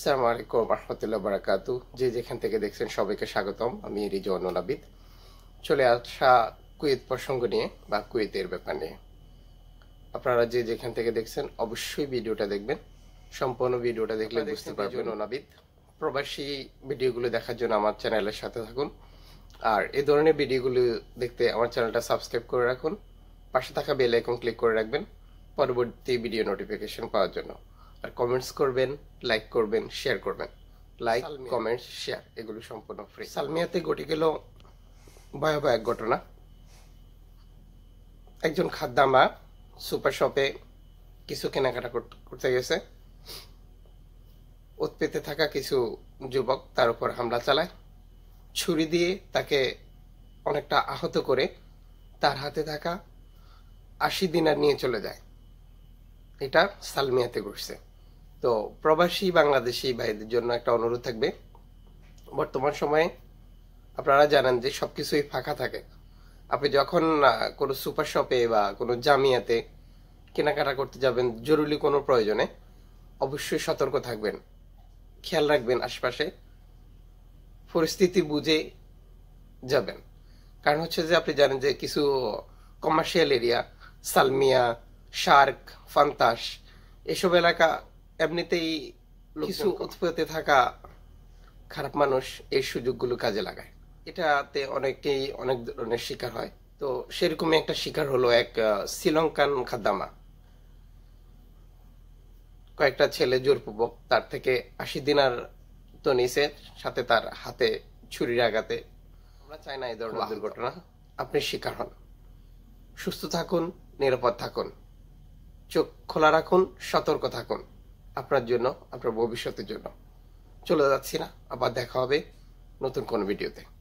সালাম আলাইকুম রহমতুল্লাহ বারাকাতু যে যেখান থেকে দেখছেন সবাইকে স্বাগতম আমি রিজওয়ান নাবিদ চলে আসা কুয়েত প্রসঙ্গ নিয়ে বা কুয়েতের ব্যাপার নিয়ে আপনারা যে যেখান থেকে দেখছেন অবশ্যই ভিডিওটা দেখবেন সম্পূর্ণ ভিডিওটা দেখলে বুঝতে পারবেন অনাবিদ প্রবাসী ভিডিওগুলো দেখার জন্য আমার চ্যানেলের সাথে থাকুন আর এ ধরনের ভিডিওগুলো দেখতে আমার চ্যানেলটা সাবস্ক্রাইব করে রাখুন পাশে থাকা বেল আইকন ক্লিক করে রাখবেন পরবর্তী ভিডিও নোটিফিকেশন পাওয়ার জন্য আর কমেন্টস করবেন লাইক করবেন শেয়ার করবেন লাইক কমেন্টস শেয়ার এগুলো সম্পূর্ণ ফ্রি সালমিয়াতে ঘটে গেল ভয়াবহ এক ঘটনা একজন খাদ্দামা সুপার শপে কিছু কেনাকাটা করতে গেছে উৎপেতে থাকা কিছু যুবক তার উপর হামলা চালায় ছুরি দিয়ে তাকে অনেকটা আহত করে তার হাতে থাকা আশি দিনার নিয়ে চলে যায় এটা সালমিয়াতে ঘুরছে তো প্রবাসী বাংলাদেশি ভাইদের জন্য একটা অনুরোধ থাকবে বর্তমান সময়ে আপনারা জানেন যে সব কিছুই ফাঁকা থাকে আপনি যখন কোনো সুপার শপে বা কোনো জামিয়াতে কেনাকাটা করতে যাবেন জরুরি কোনো প্রয়োজনে অবশ্যই সতর্ক থাকবেন খেয়াল রাখবেন আশপাশে পরিস্থিতি বুঝে যাবেন কারণ হচ্ছে যে আপনি জানেন যে কিছু commercial area Salmiya Sharq Fintas এসব এলাকা এমনিতেই কিছু উৎপত্তি থাকা খারাপ মানুষ এই সুযোগগুলো কাজে লাগায় এটাতে অনেকেই অনেক ধরনের শিকার হয় তো সেরকমই একটা শিকার হলো এক শ্রীলঙ্কান খাদ্দামা কয়েকটা ছেলে জোরপূর্বক তার থেকে আশি দিনার তো নিছে সাথে তার হাতে ছুরির আঘাতে আমরা চাই না এই ধরনের দুর্ঘটনা আপনি শিকার হন সুস্থ থাকুন নিরাপদ থাকুন চোখ খোলা রাখুন সতর্ক থাকুন আপনার জন্য আপনার ভবিষ্যতের জন্য চলে যাচ্ছি না আবার দেখা হবে নতুন কোনো ভিডিওতে